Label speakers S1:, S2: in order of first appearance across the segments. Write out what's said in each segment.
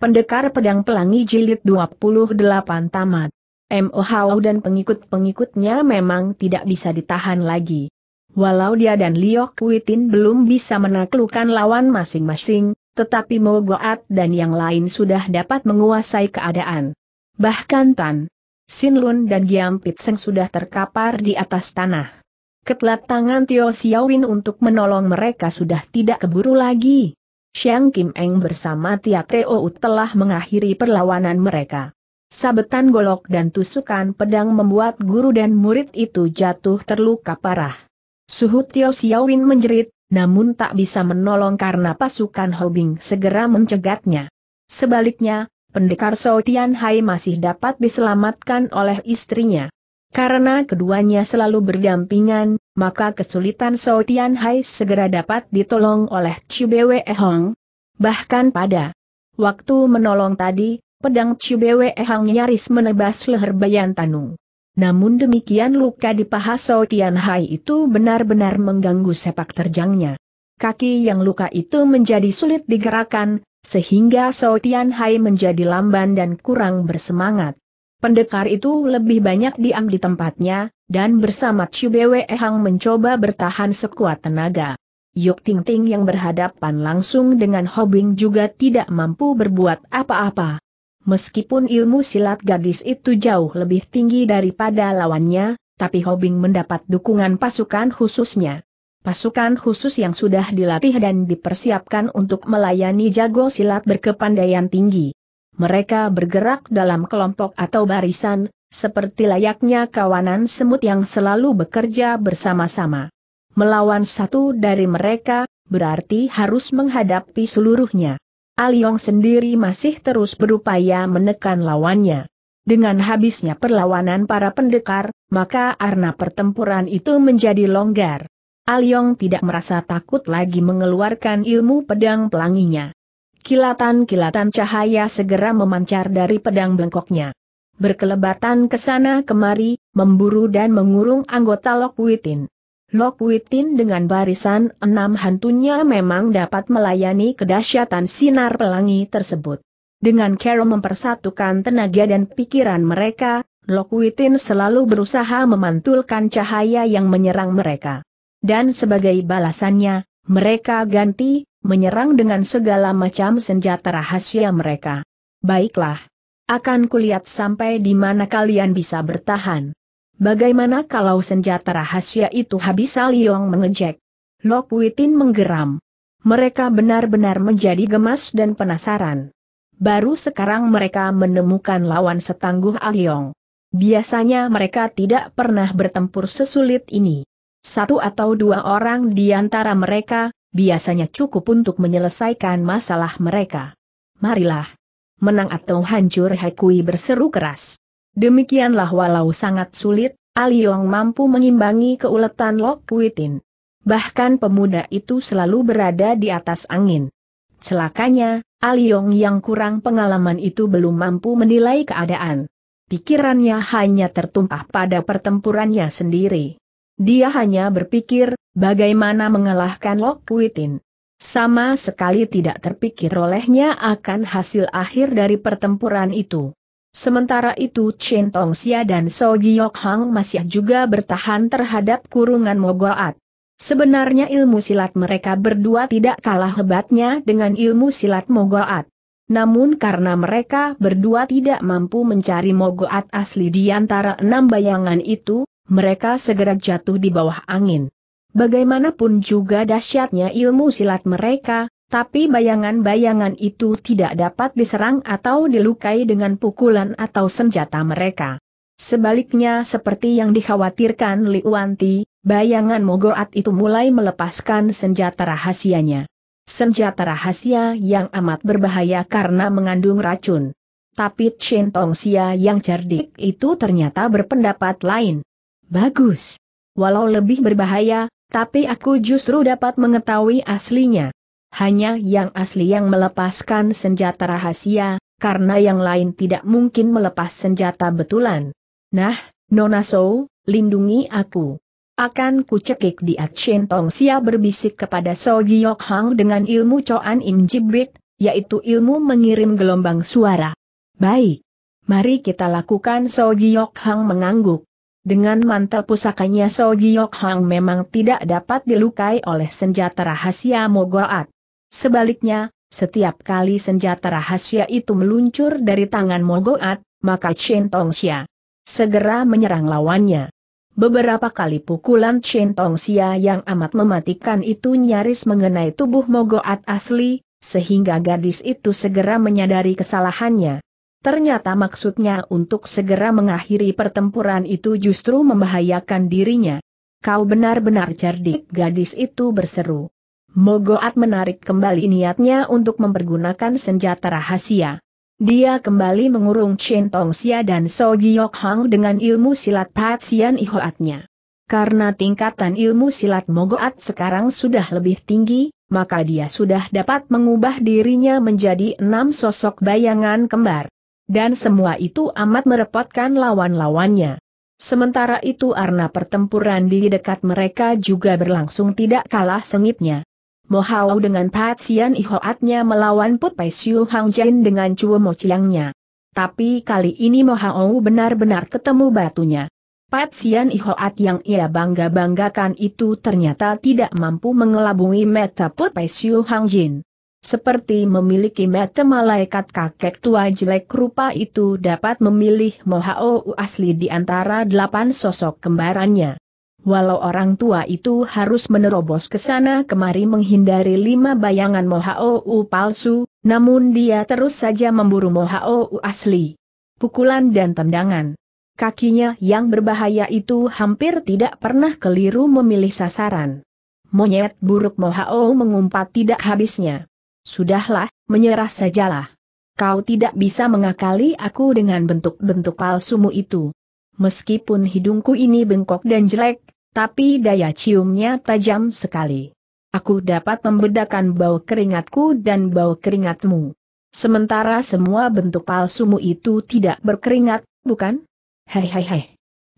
S1: Pendekar Pedang Pelangi Jilid 28 Tamat. M.O. dan pengikut-pengikutnya memang tidak bisa ditahan lagi. Walau dia dan Liok Kuitin belum bisa menaklukkan lawan masing-masing, tetapi Mo dan yang lain sudah dapat menguasai keadaan. Bahkan Tan Lun dan Giam Pitseng sudah terkapar di atas tanah. Ketelat tangan Tio Xiaowin untuk menolong mereka sudah tidak keburu lagi. Xiang Kim Eng bersama Tia Teo telah mengakhiri perlawanan mereka. Sabetan golok dan tusukan pedang membuat guru dan murid itu jatuh terluka parah. Suhu Tio Xiaowin menjerit, namun tak bisa menolong karena pasukan Hobing segera mencegatnya. Sebaliknya, pendekar So Tian Hai masih dapat diselamatkan oleh istrinya. Karena keduanya selalu berdampingan, maka kesulitan So Tian Hai segera dapat ditolong oleh Chibewe Hong. Bahkan pada waktu menolong tadi, pedang Chibewe Hong nyaris menebas leher Bayan Tanung. Namun demikian luka di paha So Tian Hai itu benar-benar mengganggu sepak terjangnya. Kaki yang luka itu menjadi sulit digerakkan, sehingga So Tian Hai menjadi lamban dan kurang bersemangat. Pendekar itu lebih banyak diam di tempatnya, dan bersama Chu Bwe Hang mencoba bertahan sekuat tenaga. Yuk Ting Ting yang berhadapan langsung dengan Hobing juga tidak mampu berbuat apa-apa. Meskipun ilmu silat gadis itu jauh lebih tinggi daripada lawannya, tapi Hobing mendapat dukungan pasukan khususnya. Pasukan khusus yang sudah dilatih dan dipersiapkan untuk melayani jago silat berkepandaian tinggi mereka bergerak dalam kelompok atau barisan, seperti layaknya kawanan semut yang selalu bekerja bersama-sama. Melawan satu dari mereka, berarti harus menghadapi seluruhnya. Aliong ah sendiri masih terus berupaya menekan lawannya. Dengan habisnya perlawanan para pendekar, maka arna pertempuran itu menjadi longgar. Aliong ah tidak merasa takut lagi mengeluarkan ilmu pedang pelanginya. Kilatan-kilatan cahaya segera memancar dari pedang bengkoknya. Berkelebatan ke sana kemari, memburu dan mengurung anggota Lokwitin. Lokwitin dengan barisan enam hantunya memang dapat melayani kedahsyatan sinar pelangi tersebut. Dengan Carol mempersatukan tenaga dan pikiran mereka, Lokwitin selalu berusaha memantulkan cahaya yang menyerang mereka. Dan sebagai balasannya, mereka ganti, menyerang dengan segala macam senjata rahasia mereka. Baiklah. Akan kulihat sampai di mana kalian bisa bertahan. Bagaimana kalau senjata rahasia itu habis Aliong mengejek? Lok Witin menggeram. Mereka benar-benar menjadi gemas dan penasaran. Baru sekarang mereka menemukan lawan setangguh Aliong. Biasanya mereka tidak pernah bertempur sesulit ini. Satu atau dua orang di antara mereka, biasanya cukup untuk menyelesaikan masalah mereka. Marilah. Menang atau hancur Hekui berseru keras. Demikianlah walau sangat sulit, Aliong mampu mengimbangi keuletan Lok Witin. Bahkan pemuda itu selalu berada di atas angin. Celakanya, Aliong yang kurang pengalaman itu belum mampu menilai keadaan. Pikirannya hanya tertumpah pada pertempurannya sendiri. Dia hanya berpikir, bagaimana mengalahkan Lok Puitin. Sama sekali tidak terpikir olehnya akan hasil akhir dari pertempuran itu. Sementara itu Chen Tong Xia dan So Giyok Hang masih juga bertahan terhadap kurungan Mogoat. Sebenarnya ilmu silat mereka berdua tidak kalah hebatnya dengan ilmu silat Mogoat. Namun karena mereka berdua tidak mampu mencari Mogoat asli di antara enam bayangan itu, mereka segera jatuh di bawah angin. Bagaimanapun juga dahsyatnya ilmu silat mereka, tapi bayangan-bayangan itu tidak dapat diserang atau dilukai dengan pukulan atau senjata mereka. Sebaliknya seperti yang dikhawatirkan Li Wanti, bayangan Mogoat itu mulai melepaskan senjata rahasianya. Senjata rahasia yang amat berbahaya karena mengandung racun. Tapi Chen Tongxia yang cerdik itu ternyata berpendapat lain. Bagus. Walau lebih berbahaya, tapi aku justru dapat mengetahui aslinya. Hanya yang asli yang melepaskan senjata rahasia, karena yang lain tidak mungkin melepas senjata betulan. Nah, Nona So, lindungi aku. Akan kucekik di Chen Tong Sia berbisik kepada So Giok Hang dengan ilmu Coan Im Jibit, yaitu ilmu mengirim gelombang suara. Baik. Mari kita lakukan So Giok Hang mengangguk. Dengan mantel pusakanya So Giok Hang memang tidak dapat dilukai oleh senjata rahasia Mogoat. Sebaliknya, setiap kali senjata rahasia itu meluncur dari tangan Mogoat, maka Chen Tongxia segera menyerang lawannya. Beberapa kali pukulan Chen Tongxia yang amat mematikan itu nyaris mengenai tubuh Mogoat asli, sehingga gadis itu segera menyadari kesalahannya. Ternyata maksudnya untuk segera mengakhiri pertempuran itu justru membahayakan dirinya. Kau benar-benar cerdik gadis itu berseru. Mogoat menarik kembali niatnya untuk mempergunakan senjata rahasia. Dia kembali mengurung Chen Xia dan So Giyok Hang dengan ilmu silat Patsian Ihoatnya. Karena tingkatan ilmu silat Mogoat sekarang sudah lebih tinggi, maka dia sudah dapat mengubah dirinya menjadi enam sosok bayangan kembar dan semua itu amat merepotkan lawan-lawannya. Sementara itu arna pertempuran di dekat mereka juga berlangsung tidak kalah sengitnya. Mohau dengan Patsian Ihoatnya melawan Put Pai Siu Hang Jin dengan Chuo Mo Chiangnya. Tapi kali ini Mohau benar-benar ketemu batunya. Patsian Ihoat yang ia bangga-banggakan itu ternyata tidak mampu mengelabui meta Put Pai Siu Hang Jin. Seperti memiliki mata malaikat kakek tua jelek rupa itu dapat memilih Mohao asli di antara delapan sosok kembarannya. Walau orang tua itu harus menerobos ke sana kemari menghindari lima bayangan Mohao palsu, namun dia terus saja memburu Mohao asli. Pukulan dan tendangan kakinya yang berbahaya itu hampir tidak pernah keliru memilih sasaran. Monyet buruk Mohao mengumpat tidak habisnya. Sudahlah, menyerah sajalah. Kau tidak bisa mengakali aku dengan bentuk-bentuk palsumu itu. Meskipun hidungku ini bengkok dan jelek, tapi daya ciumnya tajam sekali. Aku dapat membedakan bau keringatku dan bau keringatmu. Sementara semua bentuk palsumu itu tidak berkeringat, bukan? Hei hei hei.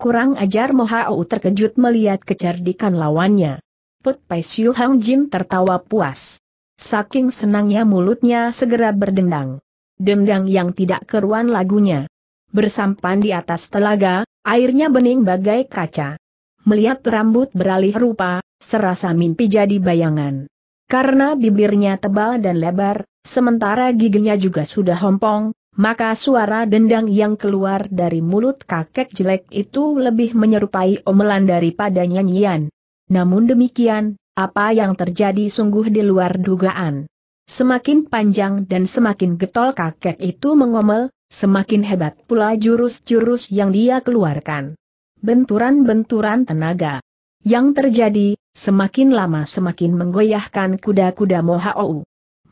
S1: Kurang ajar Mohao terkejut melihat kecerdikan lawannya. Put Pai Siu Hang Jin tertawa puas. Saking senangnya mulutnya segera berdendang. Dendang yang tidak keruan lagunya. Bersampan di atas telaga, airnya bening bagai kaca. Melihat rambut beralih rupa, serasa mimpi jadi bayangan. Karena bibirnya tebal dan lebar, sementara giginya juga sudah hompong, maka suara dendang yang keluar dari mulut kakek jelek itu lebih menyerupai omelan daripada nyanyian. Namun demikian, apa yang terjadi sungguh di luar dugaan. Semakin panjang dan semakin getol kakek itu mengomel, semakin hebat pula jurus-jurus yang dia keluarkan. Benturan-benturan tenaga yang terjadi, semakin lama semakin menggoyahkan kuda-kuda Mohaou.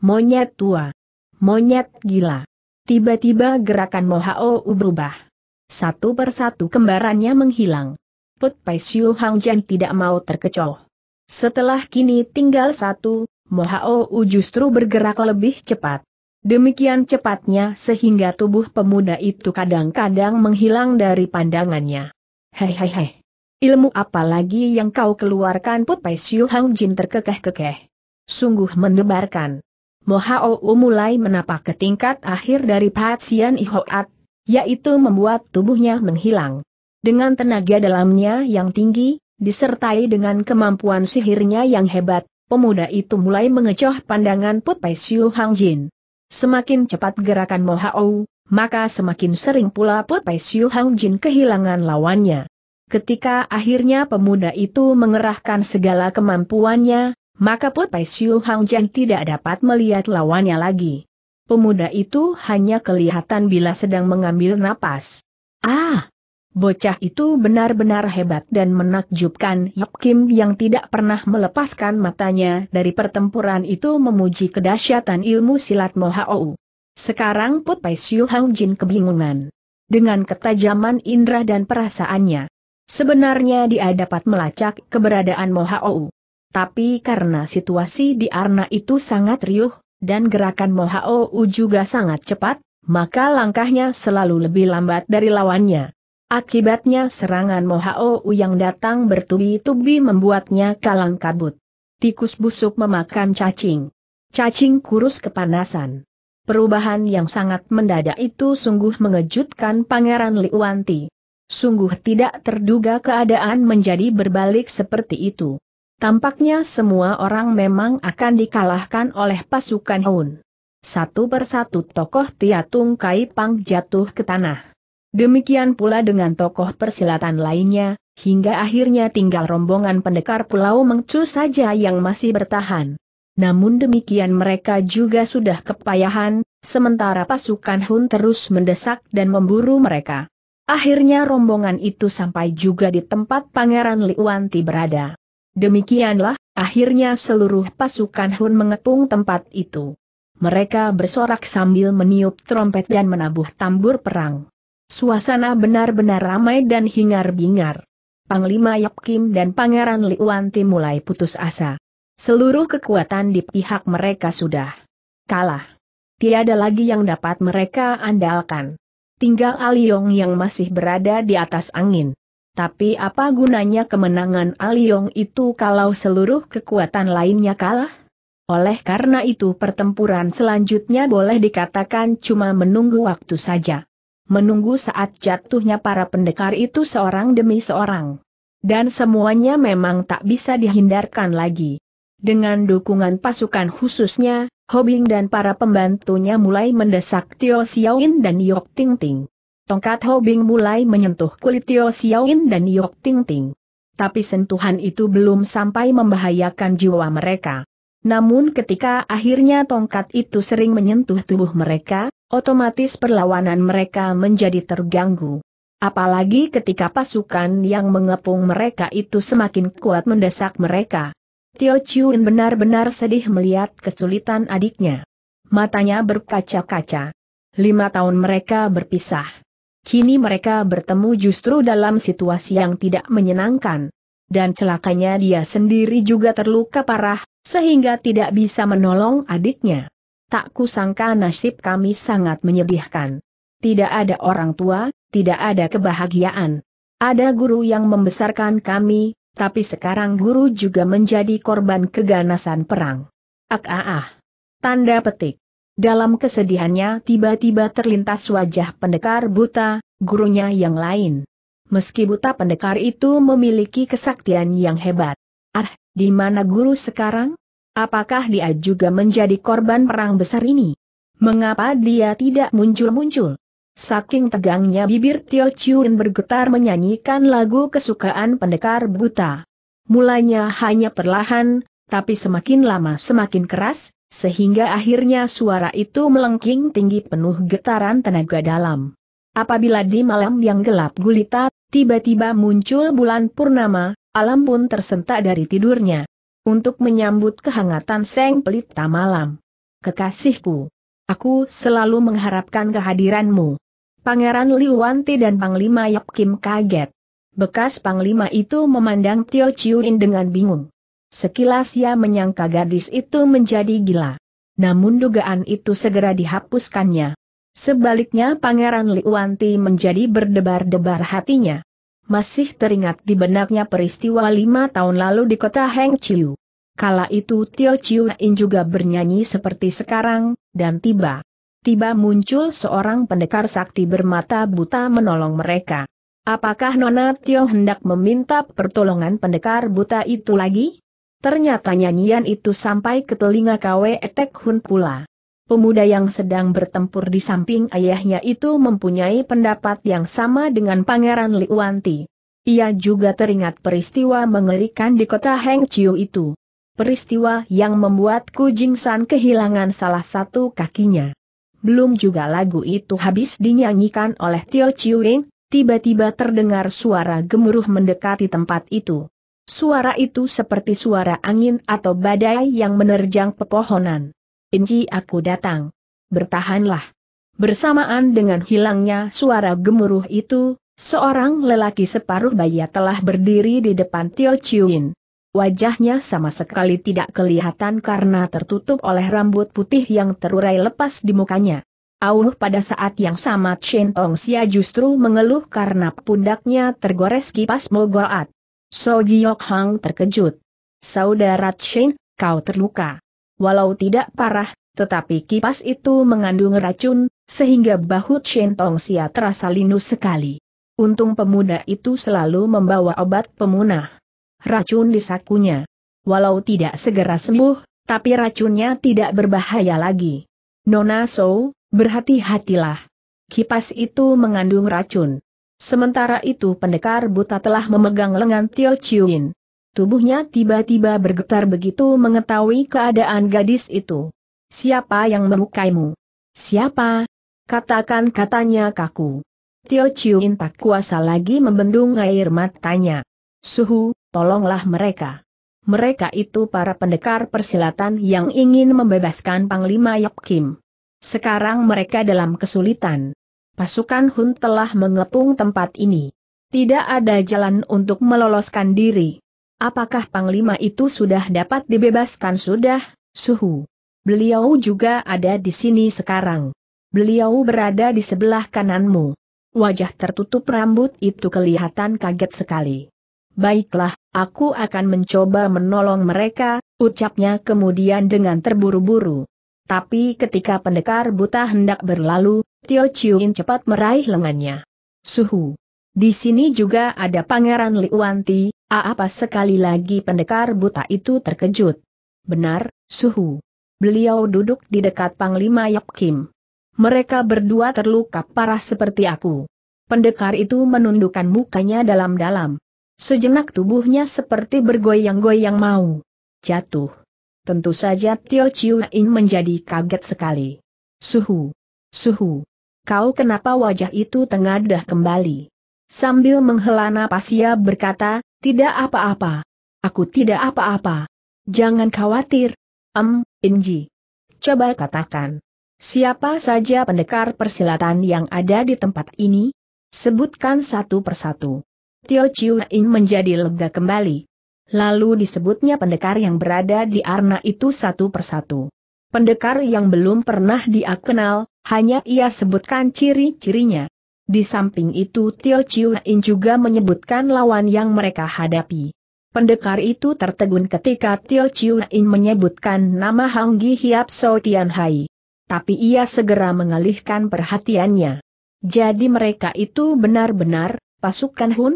S1: Monyet tua. Monyet gila. Tiba-tiba gerakan Mohaou berubah. Satu persatu kembarannya menghilang. Put Pai Siu Hang Jen tidak mau terkecoh. Setelah kini tinggal satu, Mohao justru bergerak lebih cepat. Demikian cepatnya sehingga tubuh pemuda itu kadang-kadang menghilang dari pandangannya. Hehehe. Ilmu apa lagi yang kau keluarkan Put Pai Siu Hang Jin terkekeh-kekeh. Sungguh mendebarkan. Mohao mulai menapak ke tingkat akhir dari Patsian Ihoat, yaitu membuat tubuhnya menghilang. Dengan tenaga dalamnya yang tinggi, disertai dengan kemampuan sihirnya yang hebat, pemuda itu mulai mengecoh pandangan Put Pai Siu Hang Jin. Semakin cepat gerakan Mo Hao, maka semakin sering pula Put Pai Siu Hang Jin kehilangan lawannya. Ketika akhirnya pemuda itu mengerahkan segala kemampuannya, maka Put Pai Siu Hang Jin tidak dapat melihat lawannya lagi. Pemuda itu hanya kelihatan bila sedang mengambil napas. Ah, Bocah itu benar-benar hebat dan menakjubkan Yap Kim yang tidak pernah melepaskan matanya dari pertempuran itu memuji kedahsyatan ilmu silat Ou. Sekarang Put Pai Siu Hang Jin kebingungan. Dengan ketajaman indera dan perasaannya. Sebenarnya dia dapat melacak keberadaan Mohau. Tapi karena situasi di Arna itu sangat riuh, dan gerakan Mohau juga sangat cepat, maka langkahnya selalu lebih lambat dari lawannya. Akibatnya serangan Mohao yang datang bertubi-tubi membuatnya kalang kabut. Tikus busuk memakan cacing. Cacing kurus kepanasan. Perubahan yang sangat mendadak itu sungguh mengejutkan Pangeran Liwanti. Sungguh tidak terduga keadaan menjadi berbalik seperti itu. Tampaknya semua orang memang akan dikalahkan oleh pasukan Hun. Satu persatu tokoh Tiatung Kai Pang jatuh ke tanah. Demikian pula dengan tokoh persilatan lainnya, hingga akhirnya tinggal rombongan pendekar Pulau Mengcu saja yang masih bertahan. Namun demikian mereka juga sudah kepayahan, sementara pasukan Hun terus mendesak dan memburu mereka. Akhirnya rombongan itu sampai juga di tempat Pangeran Liwanti berada. Demikianlah, akhirnya seluruh pasukan Hun mengepung tempat itu. Mereka bersorak sambil meniup trompet dan menabuh tambur perang. Suasana benar-benar ramai dan hingar-bingar. Panglima Yap Kim dan Pangeran Liuanti Ti mulai putus asa. Seluruh kekuatan di pihak mereka sudah kalah. Tiada lagi yang dapat mereka andalkan. Tinggal Aliong yang masih berada di atas angin. Tapi apa gunanya kemenangan Aliong itu kalau seluruh kekuatan lainnya kalah? Oleh karena itu pertempuran selanjutnya boleh dikatakan cuma menunggu waktu saja menunggu saat jatuhnya para pendekar itu seorang demi seorang. Dan semuanya memang tak bisa dihindarkan lagi. Dengan dukungan pasukan khususnya, Hobing dan para pembantunya mulai mendesak Tio Xiaoin dan Yok Ting Ting. Tongkat Hobing mulai menyentuh kulit Tio Xiaoin dan Yok Ting Ting. Tapi sentuhan itu belum sampai membahayakan jiwa mereka. Namun ketika akhirnya tongkat itu sering menyentuh tubuh mereka, otomatis perlawanan mereka menjadi terganggu. Apalagi ketika pasukan yang mengepung mereka itu semakin kuat mendesak mereka. Tio Chun benar-benar sedih melihat kesulitan adiknya. Matanya berkaca-kaca. Lima tahun mereka berpisah. Kini mereka bertemu justru dalam situasi yang tidak menyenangkan. Dan celakanya dia sendiri juga terluka parah, sehingga tidak bisa menolong adiknya tak kusangka nasib kami sangat menyedihkan. Tidak ada orang tua, tidak ada kebahagiaan. Ada guru yang membesarkan kami, tapi sekarang guru juga menjadi korban keganasan perang. Ak ah ah. Tanda petik. Dalam kesedihannya tiba-tiba terlintas wajah pendekar buta, gurunya yang lain. Meski buta pendekar itu memiliki kesaktian yang hebat. Ah, di mana guru sekarang? Apakah dia juga menjadi korban perang besar ini? Mengapa dia tidak muncul-muncul? Saking tegangnya bibir Tio Chiun bergetar menyanyikan lagu kesukaan pendekar buta. Mulanya hanya perlahan, tapi semakin lama semakin keras, sehingga akhirnya suara itu melengking tinggi penuh getaran tenaga dalam. Apabila di malam yang gelap gulita, tiba-tiba muncul bulan purnama, alam pun tersentak dari tidurnya untuk menyambut kehangatan Seng Pelita malam. Kekasihku, aku selalu mengharapkan kehadiranmu. Pangeran Liwanti dan Panglima Yap Kim kaget. Bekas Panglima itu memandang Tio Chiuin dengan bingung. Sekilas ia menyangka gadis itu menjadi gila. Namun dugaan itu segera dihapuskannya. Sebaliknya Pangeran Liwanti menjadi berdebar-debar hatinya. Masih teringat di benaknya peristiwa lima tahun lalu di kota Heng Chiu. Kala itu Tio Chiu In juga bernyanyi seperti sekarang, dan tiba. Tiba muncul seorang pendekar sakti bermata buta menolong mereka. Apakah Nona Tio hendak meminta pertolongan pendekar buta itu lagi? Ternyata nyanyian itu sampai ke telinga Kwe Etek Hun pula. Pemuda yang sedang bertempur di samping ayahnya itu mempunyai pendapat yang sama dengan Pangeran Liwanti. Ia juga teringat peristiwa mengerikan di kota Chiu itu. Peristiwa yang membuat Ku Jing San kehilangan salah satu kakinya. Belum juga lagu itu habis dinyanyikan oleh Tio Ring, tiba-tiba terdengar suara gemuruh mendekati tempat itu. Suara itu seperti suara angin atau badai yang menerjang pepohonan. Inji aku datang. Bertahanlah. Bersamaan dengan hilangnya suara gemuruh itu, seorang lelaki separuh bayi telah berdiri di depan Tio Chiuin. Wajahnya sama sekali tidak kelihatan karena tertutup oleh rambut putih yang terurai lepas di mukanya. Auh pada saat yang sama Chen Tong Xia justru mengeluh karena pundaknya tergores kipas mogoat. So Giok Hang terkejut. Saudara Chen, kau terluka walau tidak parah, tetapi kipas itu mengandung racun, sehingga bahu Chen Tong Xia terasa linu sekali. Untung pemuda itu selalu membawa obat pemunah. Racun di sakunya. Walau tidak segera sembuh, tapi racunnya tidak berbahaya lagi. Nona So, berhati-hatilah. Kipas itu mengandung racun. Sementara itu pendekar buta telah memegang lengan Tio Yin. Tubuhnya tiba-tiba bergetar begitu mengetahui keadaan gadis itu. Siapa yang melukaimu? Siapa? Katakan katanya kaku. Tio Chiuin tak kuasa lagi membendung air matanya. Suhu, tolonglah mereka. Mereka itu para pendekar persilatan yang ingin membebaskan Panglima Yap Kim. Sekarang mereka dalam kesulitan. Pasukan Hun telah mengepung tempat ini. Tidak ada jalan untuk meloloskan diri. Apakah Panglima itu sudah dapat dibebaskan sudah, suhu? Beliau juga ada di sini sekarang. Beliau berada di sebelah kananmu. Wajah tertutup rambut itu kelihatan kaget sekali. Baiklah, aku akan mencoba menolong mereka, ucapnya kemudian dengan terburu-buru. Tapi ketika pendekar buta hendak berlalu, Tio Chiuin cepat meraih lengannya. Suhu. Di sini juga ada Pangeran Wanti, apa sekali lagi pendekar buta itu terkejut. Benar, suhu. Beliau duduk di dekat Panglima Yap Kim. Mereka berdua terluka parah seperti aku. Pendekar itu menundukkan mukanya dalam-dalam. Sejenak tubuhnya seperti bergoyang-goyang mau jatuh. Tentu saja Tio Chiu In menjadi kaget sekali. Suhu, suhu, kau kenapa wajah itu tengadah kembali? Sambil menghela napas ia berkata, tidak apa-apa. Aku tidak apa-apa. Jangan khawatir. Em, um, Inji. Coba katakan. Siapa saja pendekar persilatan yang ada di tempat ini? Sebutkan satu persatu. Tio Chiu In menjadi lega kembali. Lalu disebutnya pendekar yang berada di Arna itu satu persatu. Pendekar yang belum pernah dia kenal, hanya ia sebutkan ciri-cirinya. Di samping itu Tio Chiu In juga menyebutkan lawan yang mereka hadapi. Pendekar itu tertegun ketika Tio Chiu In menyebutkan nama Hang Gi Hiap So Tian Hai. Tapi ia segera mengalihkan perhatiannya. Jadi mereka itu benar-benar, pasukan Hun?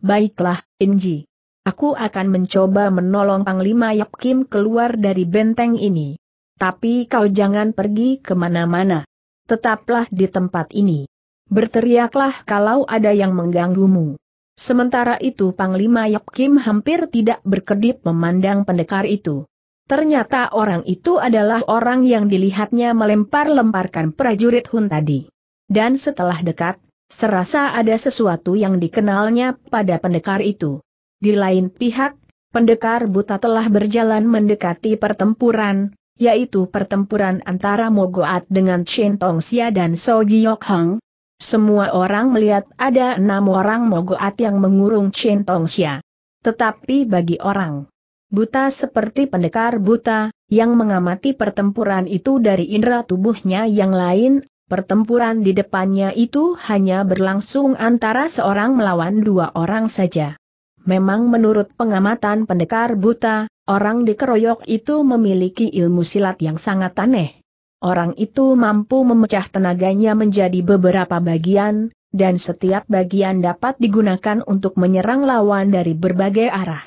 S1: Baiklah, Inji. Aku akan mencoba menolong Panglima Yap Kim keluar dari benteng ini. Tapi kau jangan pergi kemana-mana. Tetaplah di tempat ini. Berteriaklah kalau ada yang mengganggumu. Sementara itu Panglima Yap Kim hampir tidak berkedip memandang pendekar itu. Ternyata orang itu adalah orang yang dilihatnya melempar-lemparkan prajurit Hun tadi. Dan setelah dekat, serasa ada sesuatu yang dikenalnya pada pendekar itu. Di lain pihak, pendekar buta telah berjalan mendekati pertempuran, yaitu pertempuran antara Mogoat dengan Shen Xia dan So Giok Hang, semua orang melihat ada enam orang Mogoat yang mengurung Chen Tongxia. Tetapi bagi orang buta seperti pendekar buta, yang mengamati pertempuran itu dari indera tubuhnya yang lain, pertempuran di depannya itu hanya berlangsung antara seorang melawan dua orang saja. Memang menurut pengamatan pendekar buta, orang dikeroyok itu memiliki ilmu silat yang sangat aneh. Orang itu mampu memecah tenaganya menjadi beberapa bagian, dan setiap bagian dapat digunakan untuk menyerang lawan dari berbagai arah.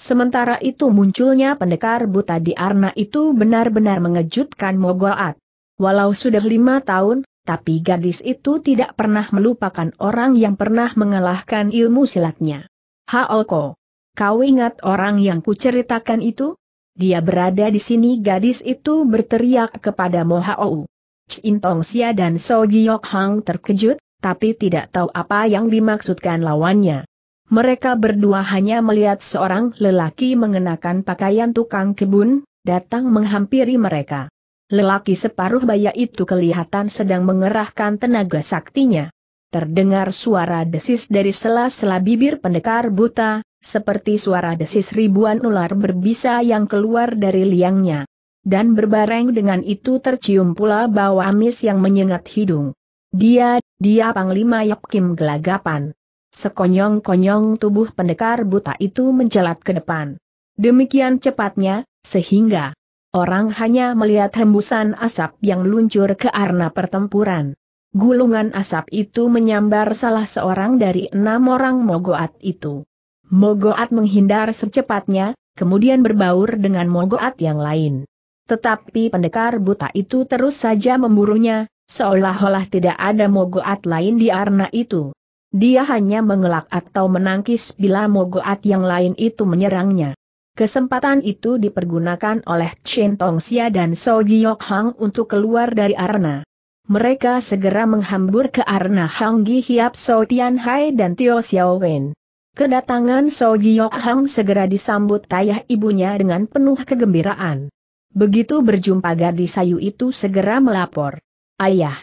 S1: Sementara itu munculnya pendekar buta di Arna itu benar-benar mengejutkan Mogoat. Walau sudah lima tahun, tapi gadis itu tidak pernah melupakan orang yang pernah mengalahkan ilmu silatnya. Haoko, kau ingat orang yang kuceritakan itu? Dia berada di sini gadis itu berteriak kepada Mo Hao. Chin Tong Sia dan So Giok Hang terkejut, tapi tidak tahu apa yang dimaksudkan lawannya. Mereka berdua hanya melihat seorang lelaki mengenakan pakaian tukang kebun, datang menghampiri mereka. Lelaki separuh baya itu kelihatan sedang mengerahkan tenaga saktinya. Terdengar suara desis dari sela-sela bibir pendekar buta, seperti suara desis ribuan ular berbisa yang keluar dari liangnya. Dan berbareng dengan itu tercium pula bau amis yang menyengat hidung. Dia, dia Panglima Kim gelagapan. Sekonyong-konyong tubuh pendekar buta itu menjelat ke depan. Demikian cepatnya, sehingga orang hanya melihat hembusan asap yang luncur ke arena pertempuran. Gulungan asap itu menyambar salah seorang dari enam orang mogoat itu. Mogoat menghindar secepatnya, kemudian berbaur dengan Mogoat yang lain. Tetapi pendekar buta itu terus saja memburunya, seolah-olah tidak ada Mogoat lain di arna itu. Dia hanya mengelak atau menangkis bila Mogoat yang lain itu menyerangnya. Kesempatan itu dipergunakan oleh Chen Tongxia dan So Giok Hang untuk keluar dari arna. Mereka segera menghambur ke arna Hang Gi Hiap So Tian Hai dan Tio Xiao Wen. Kedatangan So Giyok Hang segera disambut ayah ibunya dengan penuh kegembiraan. Begitu berjumpa gadis sayu itu segera melapor. Ayah,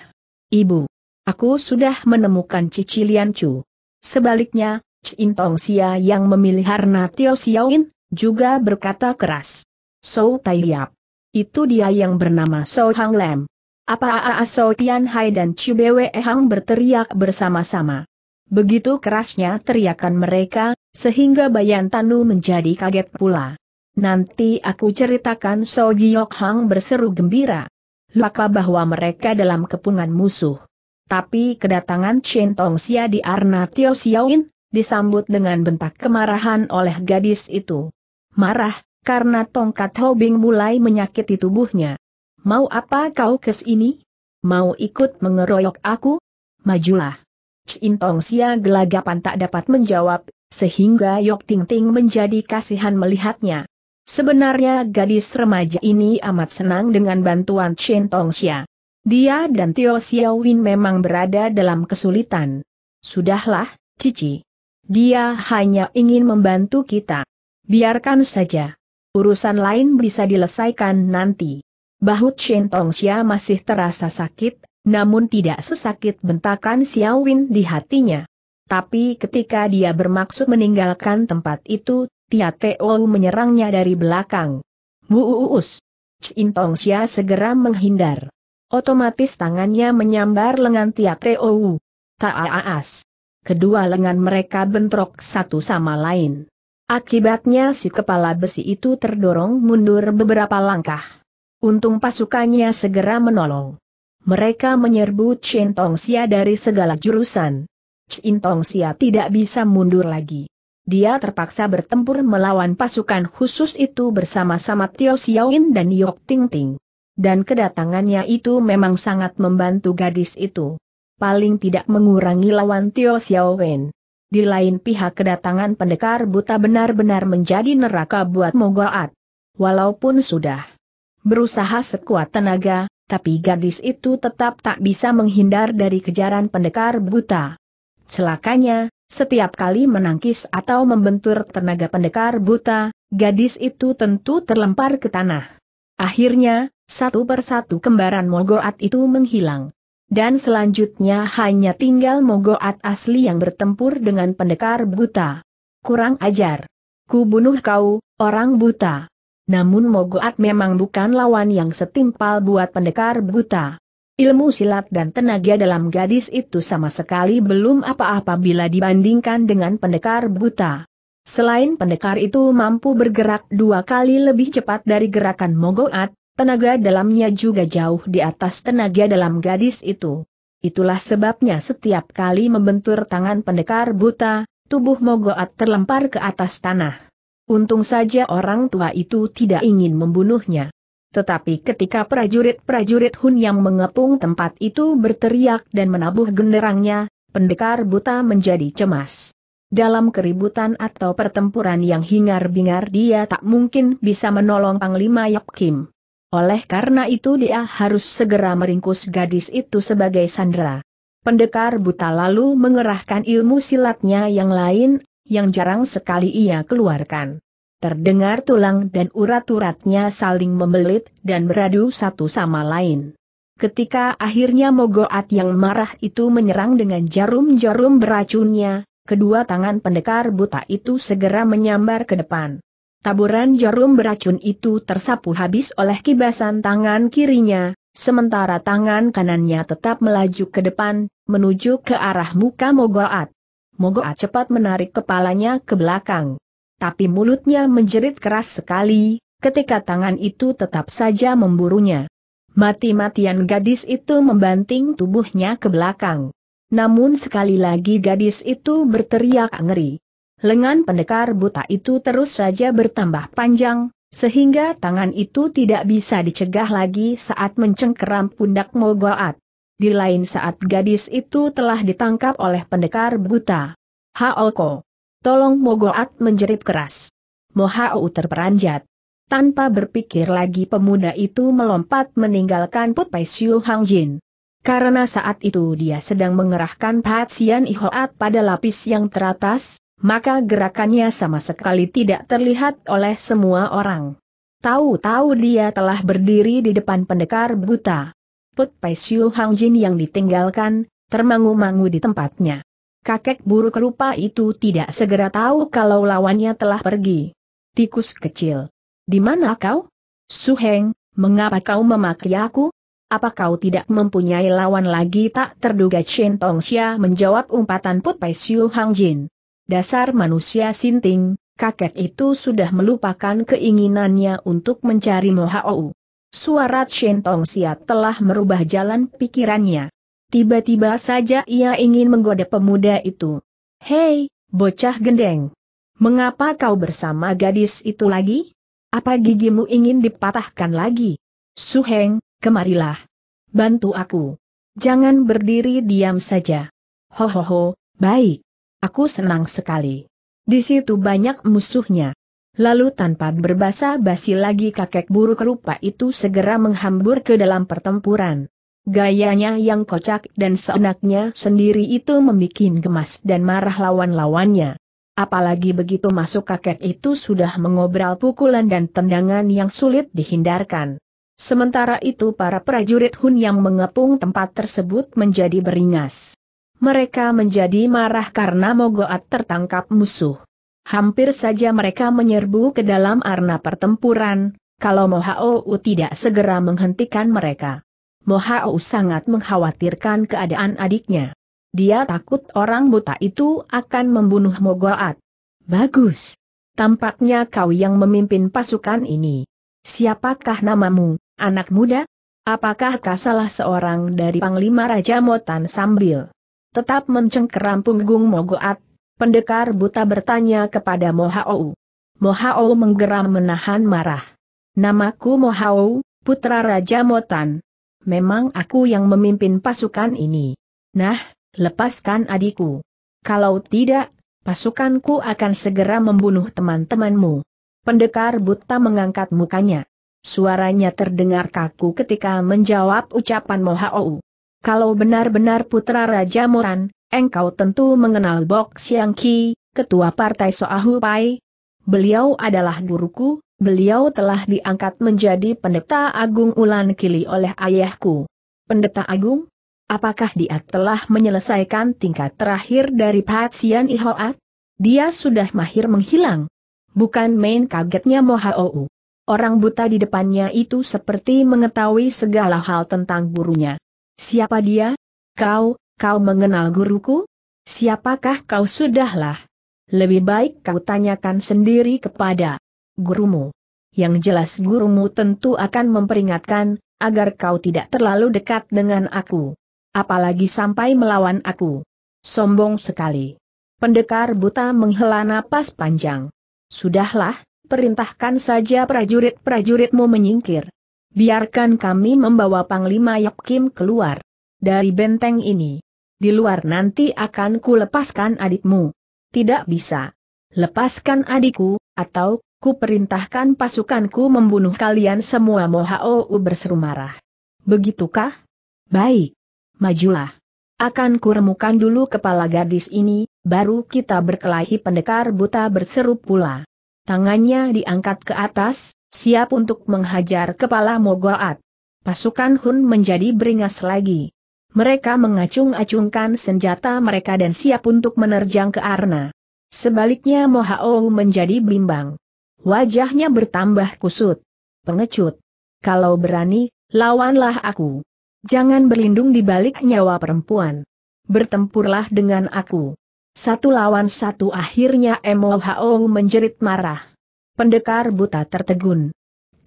S1: ibu, aku sudah menemukan Cici Lian Chu. Sebaliknya, Tong Sia yang memilih Harna Tio Xiaoin, juga berkata keras. So Tai Itu dia yang bernama So Hang Lam. Apa-apa So Tian Hai dan Chu Bwe Hang berteriak bersama-sama. Begitu kerasnya teriakan mereka, sehingga Bayan Tanu menjadi kaget pula. Nanti aku ceritakan So Giok Hang berseru gembira. Laka bahwa mereka dalam kepungan musuh. Tapi kedatangan Chen Tong Xia di Arna Tio Xiaoin, disambut dengan bentak kemarahan oleh gadis itu. Marah, karena tongkat Hobing mulai menyakiti tubuhnya. Mau apa kau kesini? Mau ikut mengeroyok aku? Majulah. Tong Sia gelagapan tak dapat menjawab, sehingga Yok Ting Ting menjadi kasihan melihatnya. Sebenarnya gadis remaja ini amat senang dengan bantuan Tong Xia. Dia dan Tio Xiaowin memang berada dalam kesulitan. Sudahlah, Cici. Dia hanya ingin membantu kita. Biarkan saja. Urusan lain bisa diselesaikan nanti. Bahut Chen Tong Xia masih terasa sakit, namun tidak sesakit bentakan Xiao Win di hatinya. Tapi ketika dia bermaksud meninggalkan tempat itu, Tia Teo menyerangnya dari belakang. Muus. Tong Xia segera menghindar. Otomatis tangannya menyambar lengan Tia Teo. Taaas. Kedua lengan mereka bentrok satu sama lain. Akibatnya si kepala besi itu terdorong mundur beberapa langkah. Untung pasukannya segera menolong mereka menyerbu Chin Xia dari segala jurusan. Chin Xia tidak bisa mundur lagi. Dia terpaksa bertempur melawan pasukan khusus itu bersama-sama Tio Xiaoin dan Yok Ting Ting. Dan kedatangannya itu memang sangat membantu gadis itu. Paling tidak mengurangi lawan Tio Xiaoin. Di lain pihak kedatangan pendekar buta benar-benar menjadi neraka buat Mogoat. Walaupun sudah berusaha sekuat tenaga, tapi gadis itu tetap tak bisa menghindar dari kejaran pendekar buta. Celakanya, setiap kali menangkis atau membentur tenaga pendekar buta, gadis itu tentu terlempar ke tanah. Akhirnya, satu persatu kembaran Mogoat itu menghilang. Dan selanjutnya hanya tinggal Mogoat asli yang bertempur dengan pendekar buta. Kurang ajar. Ku bunuh kau, orang buta namun Mogoat memang bukan lawan yang setimpal buat pendekar buta. Ilmu silat dan tenaga dalam gadis itu sama sekali belum apa-apa bila dibandingkan dengan pendekar buta. Selain pendekar itu mampu bergerak dua kali lebih cepat dari gerakan Mogoat, tenaga dalamnya juga jauh di atas tenaga dalam gadis itu. Itulah sebabnya setiap kali membentur tangan pendekar buta, tubuh Mogoat terlempar ke atas tanah. Untung saja orang tua itu tidak ingin membunuhnya. Tetapi ketika prajurit-prajurit Hun yang mengepung tempat itu berteriak dan menabuh genderangnya, pendekar buta menjadi cemas. Dalam keributan atau pertempuran yang hingar-bingar dia tak mungkin bisa menolong Panglima Yap Kim. Oleh karena itu dia harus segera meringkus gadis itu sebagai sandera. Pendekar buta lalu mengerahkan ilmu silatnya yang lain yang jarang sekali ia keluarkan. Terdengar tulang dan urat-uratnya saling membelit dan beradu satu sama lain. Ketika akhirnya Mogoat yang marah itu menyerang dengan jarum-jarum beracunnya, kedua tangan pendekar buta itu segera menyambar ke depan. Taburan jarum beracun itu tersapu habis oleh kibasan tangan kirinya, sementara tangan kanannya tetap melaju ke depan, menuju ke arah muka Mogoat. Mogoa cepat menarik kepalanya ke belakang. Tapi mulutnya menjerit keras sekali, ketika tangan itu tetap saja memburunya. Mati-matian gadis itu membanting tubuhnya ke belakang. Namun sekali lagi gadis itu berteriak ngeri. Lengan pendekar buta itu terus saja bertambah panjang, sehingga tangan itu tidak bisa dicegah lagi saat mencengkeram pundak Mogoat. Di lain saat gadis itu telah ditangkap oleh pendekar buta. Haoko. Tolong Mogoat menjerit keras. Mohau terperanjat. Tanpa berpikir lagi pemuda itu melompat meninggalkan Put Pai Siu Hang Jin. Karena saat itu dia sedang mengerahkan perhatian Ihoat pada lapis yang teratas, maka gerakannya sama sekali tidak terlihat oleh semua orang. Tahu-tahu dia telah berdiri di depan pendekar buta. Put Pai Siu Hang Jin yang ditinggalkan, termangu-mangu di tempatnya. Kakek buruk rupa itu tidak segera tahu kalau lawannya telah pergi. Tikus kecil. Di mana kau? Su Heng, mengapa kau memaki aku? Apa kau tidak mempunyai lawan lagi tak terduga Chen Tong Xia menjawab umpatan Put Pai Siu Hang Jin. Dasar manusia sinting, kakek itu sudah melupakan keinginannya untuk mencari Mohaou. Suara Shen Tong Sia telah merubah jalan pikirannya. Tiba-tiba saja ia ingin menggoda pemuda itu. Hei, bocah gendeng. Mengapa kau bersama gadis itu lagi? Apa gigimu ingin dipatahkan lagi? Suheng, kemarilah. Bantu aku. Jangan berdiri diam saja. Hohoho, baik. Aku senang sekali. Di situ banyak musuhnya. Lalu tanpa berbasa basi lagi kakek buruk rupa itu segera menghambur ke dalam pertempuran. Gayanya yang kocak dan seenaknya sendiri itu membuat gemas dan marah lawan-lawannya. Apalagi begitu masuk kakek itu sudah mengobral pukulan dan tendangan yang sulit dihindarkan. Sementara itu para prajurit Hun yang mengepung tempat tersebut menjadi beringas. Mereka menjadi marah karena Mogoat tertangkap musuh. Hampir saja mereka menyerbu ke dalam arena pertempuran, kalau Mohau tidak segera menghentikan mereka. Mohau sangat mengkhawatirkan keadaan adiknya. Dia takut orang buta itu akan membunuh Mogoat. Bagus. Tampaknya kau yang memimpin pasukan ini. Siapakah namamu, anak muda? Apakah kau salah seorang dari Panglima Raja Motan Sambil? Tetap mencengkeram punggung Mogoat, Pendekar buta bertanya kepada Mohaou. Mohaou menggeram menahan marah. Namaku Mohaou, putra Raja Motan. Memang aku yang memimpin pasukan ini. Nah, lepaskan adikku. Kalau tidak, pasukanku akan segera membunuh teman-temanmu. Pendekar buta mengangkat mukanya. Suaranya terdengar kaku ketika menjawab ucapan Mohaou. Kalau benar-benar putra Raja Moran, Engkau tentu mengenal Bok Xiang Ki, ketua partai Soahu Pai. Beliau adalah guruku, beliau telah diangkat menjadi pendeta agung ulan kili oleh ayahku. Pendeta agung? Apakah dia telah menyelesaikan tingkat terakhir dari Patsian Ihoat? Dia sudah mahir menghilang. Bukan main kagetnya Mohaou. Orang buta di depannya itu seperti mengetahui segala hal tentang gurunya. Siapa dia? Kau, Kau mengenal guruku? Siapakah kau sudahlah? Lebih baik kau tanyakan sendiri kepada gurumu. Yang jelas gurumu tentu akan memperingatkan, agar kau tidak terlalu dekat dengan aku. Apalagi sampai melawan aku. Sombong sekali. Pendekar buta menghela napas panjang. Sudahlah, perintahkan saja prajurit-prajuritmu menyingkir. Biarkan kami membawa Panglima Yap Kim keluar dari benteng ini. Di luar nanti akan ku lepaskan adikmu. Tidak bisa. Lepaskan adikku, atau ku perintahkan pasukanku membunuh kalian semua Mohau berseru marah. Begitukah? Baik. Majulah. Akan kuremukan dulu kepala gadis ini, baru kita berkelahi pendekar buta berseru pula. Tangannya diangkat ke atas, siap untuk menghajar kepala Mogoat. Pasukan Hun menjadi beringas lagi. Mereka mengacung-acungkan senjata mereka dan siap untuk menerjang ke Arna. Sebaliknya Mohao menjadi bimbang. Wajahnya bertambah kusut. Pengecut. Kalau berani, lawanlah aku. Jangan berlindung di balik nyawa perempuan. Bertempurlah dengan aku. Satu lawan satu akhirnya Mohao menjerit marah. Pendekar buta tertegun.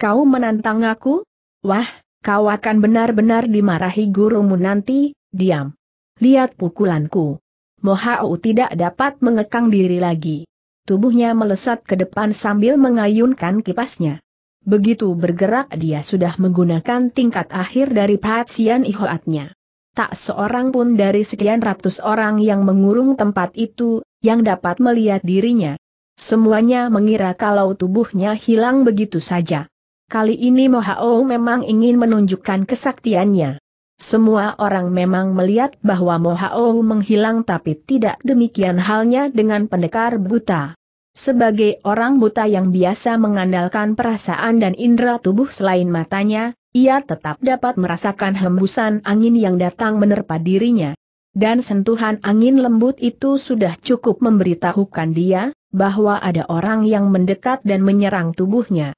S1: Kau menantang aku? Wah, Kau akan benar-benar dimarahi gurumu nanti, diam. Lihat pukulanku. Mohau tidak dapat mengekang diri lagi. Tubuhnya melesat ke depan sambil mengayunkan kipasnya. Begitu bergerak dia sudah menggunakan tingkat akhir dari Patsian Ihoatnya. Tak seorang pun dari sekian ratus orang yang mengurung tempat itu, yang dapat melihat dirinya. Semuanya mengira kalau tubuhnya hilang begitu saja. Kali ini Mohao memang ingin menunjukkan kesaktiannya. Semua orang memang melihat bahwa Mohao menghilang tapi tidak demikian halnya dengan pendekar buta. Sebagai orang buta yang biasa mengandalkan perasaan dan indera tubuh selain matanya, ia tetap dapat merasakan hembusan angin yang datang menerpa dirinya. Dan sentuhan angin lembut itu sudah cukup memberitahukan dia, bahwa ada orang yang mendekat dan menyerang tubuhnya.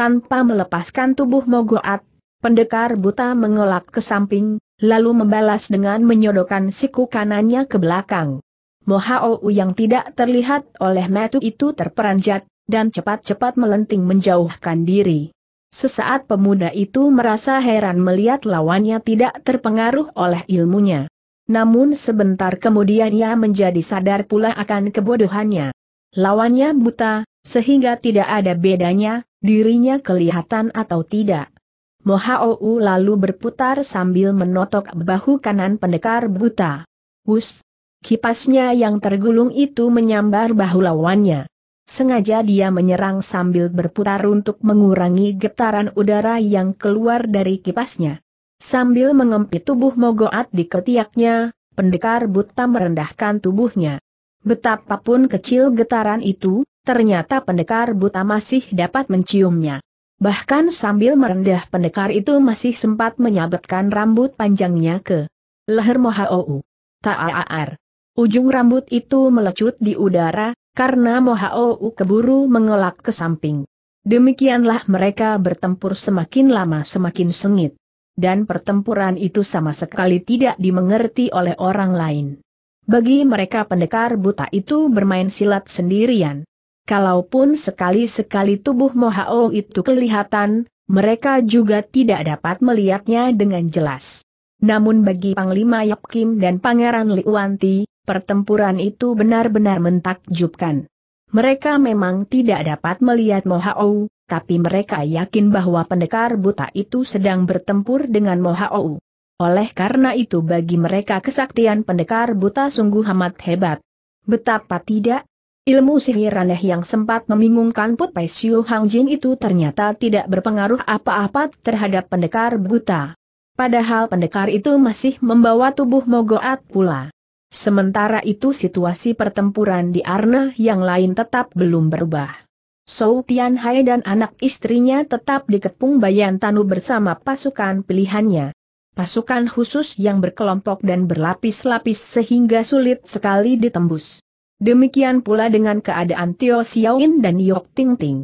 S1: Tanpa melepaskan tubuh Mogoat, pendekar buta mengelak ke samping, lalu membalas dengan menyodokan siku kanannya ke belakang. Mohao yang tidak terlihat oleh metu itu terperanjat, dan cepat-cepat melenting menjauhkan diri. Sesaat pemuda itu merasa heran melihat lawannya tidak terpengaruh oleh ilmunya. Namun sebentar kemudian ia menjadi sadar pula akan kebodohannya. Lawannya buta, sehingga tidak ada bedanya, dirinya kelihatan atau tidak. Mohaou lalu berputar sambil menotok bahu kanan pendekar buta. Hus! Kipasnya yang tergulung itu menyambar bahu lawannya. Sengaja dia menyerang sambil berputar untuk mengurangi getaran udara yang keluar dari kipasnya. Sambil mengempit tubuh Mogoat di ketiaknya, pendekar buta merendahkan tubuhnya. Betapapun kecil getaran itu, ternyata pendekar buta masih dapat menciumnya. Bahkan sambil merendah pendekar itu masih sempat menyabetkan rambut panjangnya ke leher Mohaou. Ta'aar. Ujung rambut itu melecut di udara, karena Mohaou keburu mengelak ke samping. Demikianlah mereka bertempur semakin lama semakin sengit. Dan pertempuran itu sama sekali tidak dimengerti oleh orang lain. Bagi mereka pendekar buta itu bermain silat sendirian. Kalaupun sekali-sekali tubuh Mohao itu kelihatan, mereka juga tidak dapat melihatnya dengan jelas. Namun bagi Panglima Yap Kim dan Pangeran Liwanti, pertempuran itu benar-benar mentakjubkan. Mereka memang tidak dapat melihat Mohao, tapi mereka yakin bahwa pendekar buta itu sedang bertempur dengan Mohao. Oleh karena itu bagi mereka kesaktian pendekar buta sungguh amat hebat. Betapa tidak? Ilmu sihir aneh yang sempat membingungkan Put Pai Siu Hang Jin itu ternyata tidak berpengaruh apa-apa terhadap pendekar buta. Padahal pendekar itu masih membawa tubuh Mogoat pula. Sementara itu situasi pertempuran di Arna yang lain tetap belum berubah. Sou Tian Hai dan anak istrinya tetap dikepung Bayan Tanu bersama pasukan pilihannya pasukan khusus yang berkelompok dan berlapis-lapis sehingga sulit sekali ditembus. Demikian pula dengan keadaan Tio Xiaoin dan Yok Ting Ting.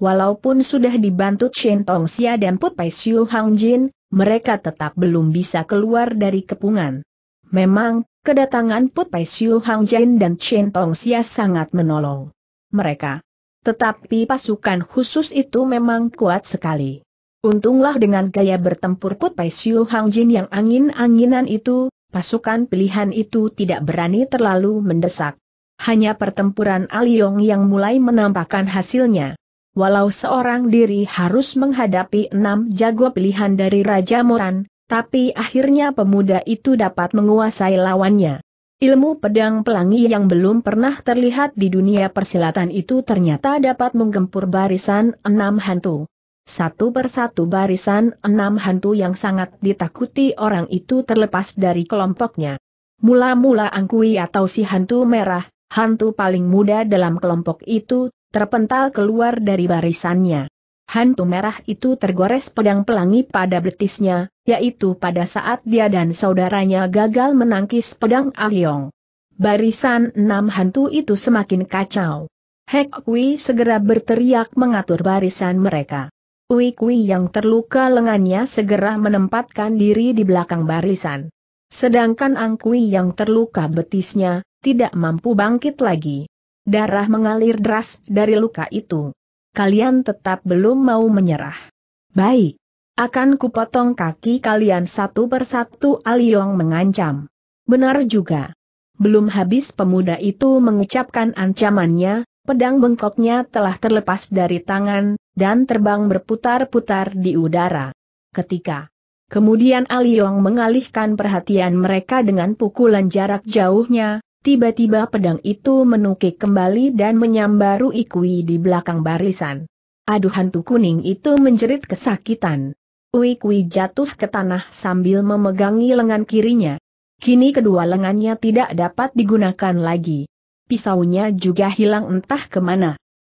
S1: Walaupun sudah dibantu Chen Tong Xia dan Put Pai Xiu Hang Jin, mereka tetap belum bisa keluar dari kepungan. Memang, kedatangan Put Pai Xiu Hang Jin dan Chen Tong Xia sangat menolong mereka. Tetapi pasukan khusus itu memang kuat sekali. Untunglah dengan gaya bertempur Put Pai Siu Hang Jin yang angin-anginan itu, pasukan pilihan itu tidak berani terlalu mendesak. Hanya pertempuran Aliong yang mulai menampakkan hasilnya. Walau seorang diri harus menghadapi enam jago pilihan dari Raja Moran, tapi akhirnya pemuda itu dapat menguasai lawannya. Ilmu pedang pelangi yang belum pernah terlihat di dunia persilatan itu ternyata dapat menggempur barisan enam hantu. Satu persatu barisan enam hantu yang sangat ditakuti orang itu terlepas dari kelompoknya. Mula-mula Angkui atau si hantu merah, hantu paling muda dalam kelompok itu, terpental keluar dari barisannya. Hantu merah itu tergores pedang pelangi pada betisnya, yaitu pada saat dia dan saudaranya gagal menangkis pedang Aliong. Barisan enam hantu itu semakin kacau. Hek Kui segera berteriak mengatur barisan mereka. Ui Kui yang terluka lengannya segera menempatkan diri di belakang barisan. Sedangkan Angkui yang terluka betisnya, tidak mampu bangkit lagi. Darah mengalir deras dari luka itu. Kalian tetap belum mau menyerah. Baik. Akan kupotong kaki kalian satu persatu Aliong mengancam. Benar juga. Belum habis pemuda itu mengucapkan ancamannya, Pedang bengkoknya telah terlepas dari tangan, dan terbang berputar-putar di udara. Ketika kemudian Aliong mengalihkan perhatian mereka dengan pukulan jarak jauhnya, tiba-tiba pedang itu menukik kembali dan menyambar Ikui di belakang barisan. Aduh hantu kuning itu menjerit kesakitan. Uikui jatuh ke tanah sambil memegangi lengan kirinya. Kini kedua lengannya tidak dapat digunakan lagi pisaunya juga hilang entah kemana.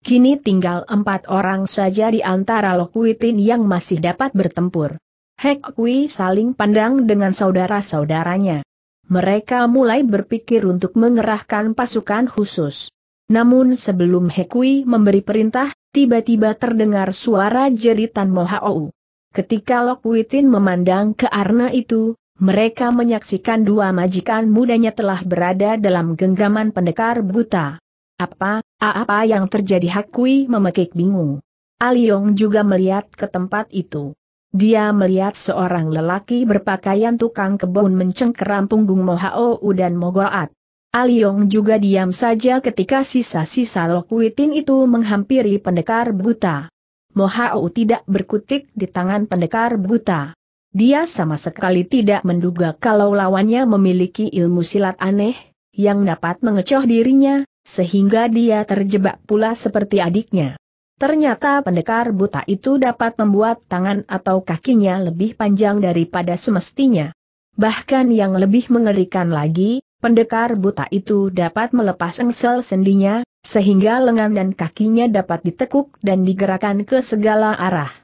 S1: Kini tinggal empat orang saja di antara Lokuitin yang masih dapat bertempur. Hek Kui saling pandang dengan saudara-saudaranya. Mereka mulai berpikir untuk mengerahkan pasukan khusus. Namun sebelum Hekui memberi perintah, tiba-tiba terdengar suara jeritan Mohaou. Ketika Lokuitin memandang ke arna itu, mereka menyaksikan dua majikan mudanya telah berada dalam genggaman pendekar buta. Apa, apa yang terjadi Hakui memekik bingung. Aliong ah juga melihat ke tempat itu. Dia melihat seorang lelaki berpakaian tukang kebun mencengkeram punggung Mohao dan Mogoat. Aliong ah juga diam saja ketika sisa-sisa Lokuitin itu menghampiri pendekar buta. Mohao tidak berkutik di tangan pendekar buta. Dia sama sekali tidak menduga kalau lawannya memiliki ilmu silat aneh, yang dapat mengecoh dirinya, sehingga dia terjebak pula seperti adiknya. Ternyata pendekar buta itu dapat membuat tangan atau kakinya lebih panjang daripada semestinya. Bahkan yang lebih mengerikan lagi, pendekar buta itu dapat melepas engsel sendinya, sehingga lengan dan kakinya dapat ditekuk dan digerakkan ke segala arah.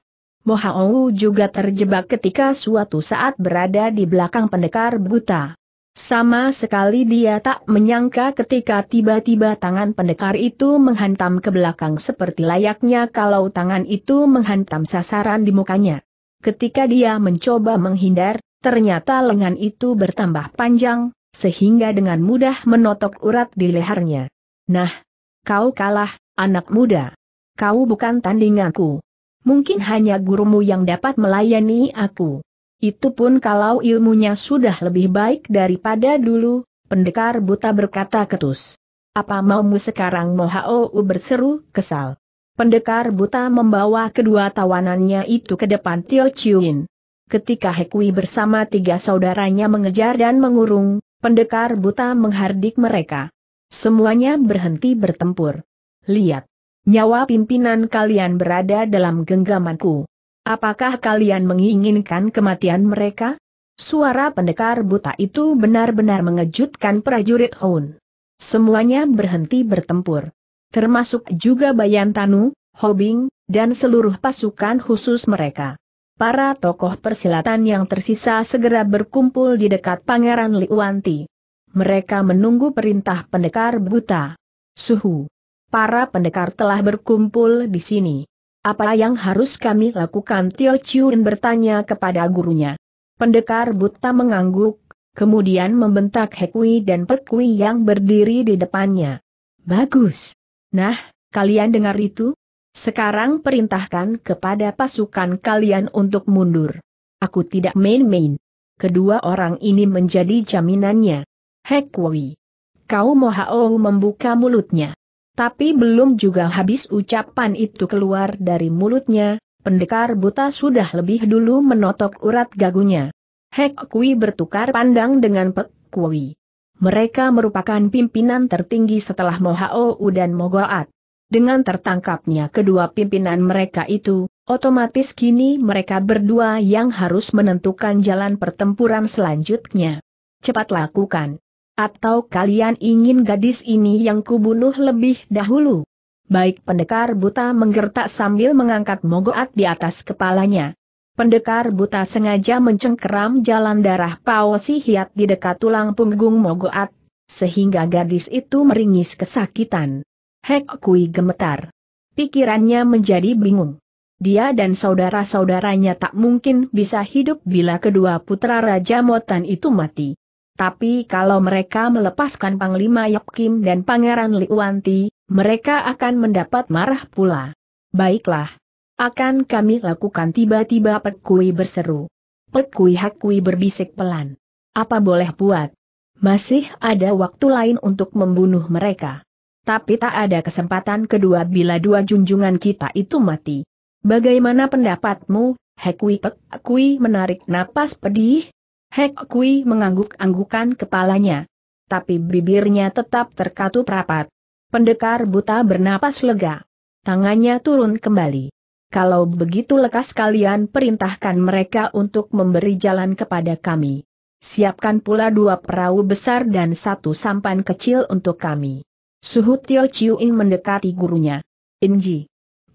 S1: Mohaou juga terjebak ketika suatu saat berada di belakang pendekar buta. Sama sekali dia tak menyangka ketika tiba-tiba tangan pendekar itu menghantam ke belakang seperti layaknya kalau tangan itu menghantam sasaran di mukanya. Ketika dia mencoba menghindar, ternyata lengan itu bertambah panjang, sehingga dengan mudah menotok urat di lehernya. Nah, kau kalah, anak muda. Kau bukan tandinganku mungkin hanya gurumu yang dapat melayani aku. Itu pun kalau ilmunya sudah lebih baik daripada dulu, pendekar buta berkata ketus. Apa maumu sekarang Mohao berseru, kesal. Pendekar buta membawa kedua tawanannya itu ke depan Tio Chiuin. Ketika Hekui bersama tiga saudaranya mengejar dan mengurung, pendekar buta menghardik mereka. Semuanya berhenti bertempur. Lihat, nyawa pimpinan kalian berada dalam genggamanku. Apakah kalian menginginkan kematian mereka? Suara pendekar buta itu benar-benar mengejutkan prajurit Houn. Semuanya berhenti bertempur. Termasuk juga bayan tanu, Hobing, dan seluruh pasukan khusus mereka. Para tokoh persilatan yang tersisa segera berkumpul di dekat Pangeran Liwanti. Mereka menunggu perintah pendekar buta. Suhu para pendekar telah berkumpul di sini. Apa yang harus kami lakukan? Tio bertanya kepada gurunya. Pendekar buta mengangguk, kemudian membentak Hekui dan Perkui yang berdiri di depannya. Bagus. Nah, kalian dengar itu? Sekarang perintahkan kepada pasukan kalian untuk mundur. Aku tidak main-main. Kedua orang ini menjadi jaminannya. Hekwi. Kau Mohao membuka mulutnya. Tapi belum juga habis ucapan itu keluar dari mulutnya, pendekar buta sudah lebih dulu menotok urat gagunya. Hek Kui bertukar pandang dengan Pek Kui. Mereka merupakan pimpinan tertinggi setelah Mohao dan Mogoat. Dengan tertangkapnya kedua pimpinan mereka itu, otomatis kini mereka berdua yang harus menentukan jalan pertempuran selanjutnya. Cepat lakukan. Atau kalian ingin gadis ini yang kubunuh lebih dahulu? Baik pendekar buta menggertak sambil mengangkat mogoat di atas kepalanya. Pendekar buta sengaja mencengkeram jalan darah Paosi Hiat di dekat tulang punggung mogoat, sehingga gadis itu meringis kesakitan. Hek Kui gemetar. Pikirannya menjadi bingung. Dia dan saudara-saudaranya tak mungkin bisa hidup bila kedua putra Raja Motan itu mati. Tapi kalau mereka melepaskan Panglima Yok Kim dan Pangeran Liuanti, mereka akan mendapat marah pula. Baiklah. Akan kami lakukan tiba-tiba Pekui berseru. Pekui Hakui berbisik pelan. Apa boleh buat? Masih ada waktu lain untuk membunuh mereka. Tapi tak ada kesempatan kedua bila dua junjungan kita itu mati. Bagaimana pendapatmu, Hekwi Pekui menarik napas pedih, Hek Kui mengangguk-anggukan kepalanya. Tapi bibirnya tetap terkatup rapat. Pendekar buta bernapas lega. Tangannya turun kembali. Kalau begitu lekas kalian perintahkan mereka untuk memberi jalan kepada kami. Siapkan pula dua perahu besar dan satu sampan kecil untuk kami. Suhu Tio Chiu In mendekati gurunya. Inji.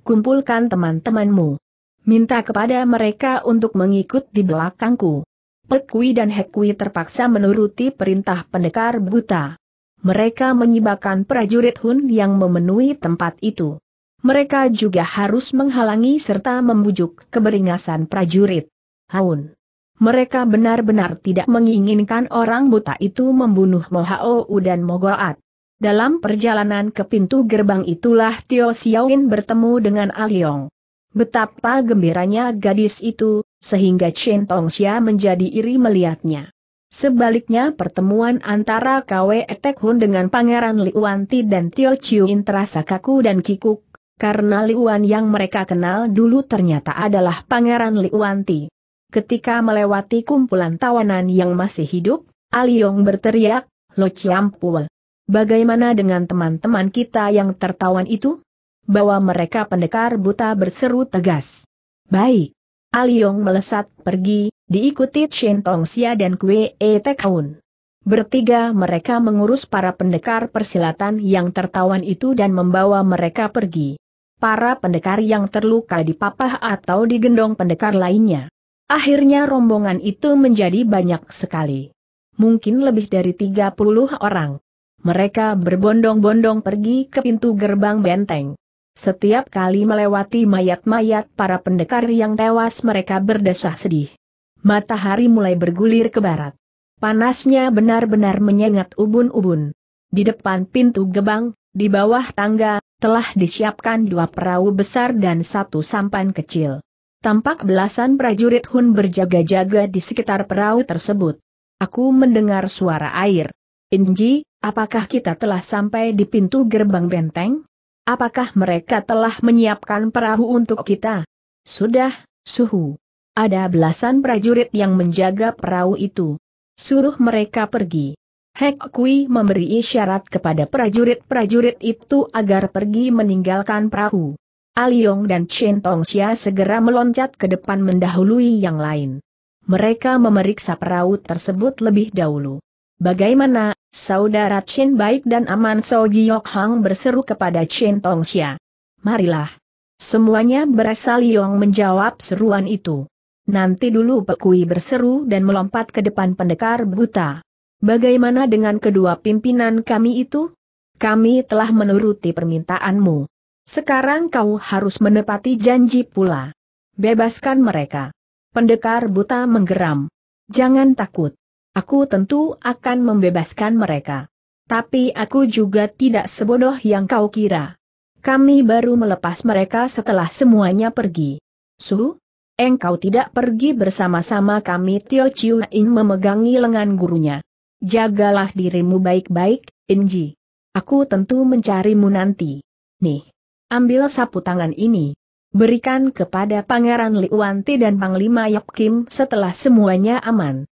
S1: Kumpulkan teman-temanmu. Minta kepada mereka untuk mengikut di belakangku. Pekwi dan Hekwi terpaksa menuruti perintah pendekar buta. Mereka menyibakkan prajurit Hun yang memenuhi tempat itu. Mereka juga harus menghalangi serta membujuk keberingasan prajurit. Haun. Mereka benar-benar tidak menginginkan orang buta itu membunuh Mohaou dan Mogoat. Dalam perjalanan ke pintu gerbang itulah Tio Xiaoin bertemu dengan Aliong. Betapa gembiranya gadis itu, sehingga Chen Tongxia menjadi iri melihatnya. Sebaliknya pertemuan antara KW Hun dengan Pangeran Liuanti dan Tio Chiuin terasa kaku dan kikuk, karena Liuan yang mereka kenal dulu ternyata adalah Pangeran Liuanti. Ketika melewati kumpulan tawanan yang masih hidup, Aliong berteriak, Lo Ciampul. Bagaimana dengan teman-teman kita yang tertawan itu? bahwa mereka pendekar buta berseru tegas. Baik. Aliong melesat pergi, diikuti Chen Xia dan Kue E Tekun. Bertiga mereka mengurus para pendekar persilatan yang tertawan itu dan membawa mereka pergi. Para pendekar yang terluka dipapah atau digendong pendekar lainnya. Akhirnya rombongan itu menjadi banyak sekali. Mungkin lebih dari 30 orang. Mereka berbondong-bondong pergi ke pintu gerbang benteng. Setiap kali melewati mayat-mayat para pendekar yang tewas mereka berdesah sedih. Matahari mulai bergulir ke barat. Panasnya benar-benar menyengat ubun-ubun. Di depan pintu gebang, di bawah tangga, telah disiapkan dua perahu besar dan satu sampan kecil. Tampak belasan prajurit Hun berjaga-jaga di sekitar perahu tersebut. Aku mendengar suara air. Inji, apakah kita telah sampai di pintu gerbang benteng? Apakah mereka telah menyiapkan perahu untuk kita? Sudah, suhu. Ada belasan prajurit yang menjaga perahu itu. Suruh mereka pergi. Hek Kui memberi isyarat kepada prajurit-prajurit itu agar pergi meninggalkan perahu. Aliong ah dan Chen Tongxia segera meloncat ke depan mendahului yang lain. Mereka memeriksa perahu tersebut lebih dahulu. Bagaimana, Saudara Chin Baik dan Aman So Giok Hang berseru kepada Chin Tong Xia. Marilah. Semuanya berasal Yong menjawab seruan itu. Nanti dulu Kui berseru dan melompat ke depan pendekar buta. Bagaimana dengan kedua pimpinan kami itu? Kami telah menuruti permintaanmu. Sekarang kau harus menepati janji pula. Bebaskan mereka. Pendekar buta menggeram. Jangan takut. Aku tentu akan membebaskan mereka. Tapi aku juga tidak sebodoh yang kau kira. Kami baru melepas mereka setelah semuanya pergi. Su, engkau tidak pergi bersama-sama kami Tio Chiu In memegangi lengan gurunya. Jagalah dirimu baik-baik, Inji. Aku tentu mencarimu nanti. Nih, ambil sapu tangan ini. Berikan kepada Pangeran Liuante dan Panglima Yap Kim setelah semuanya aman.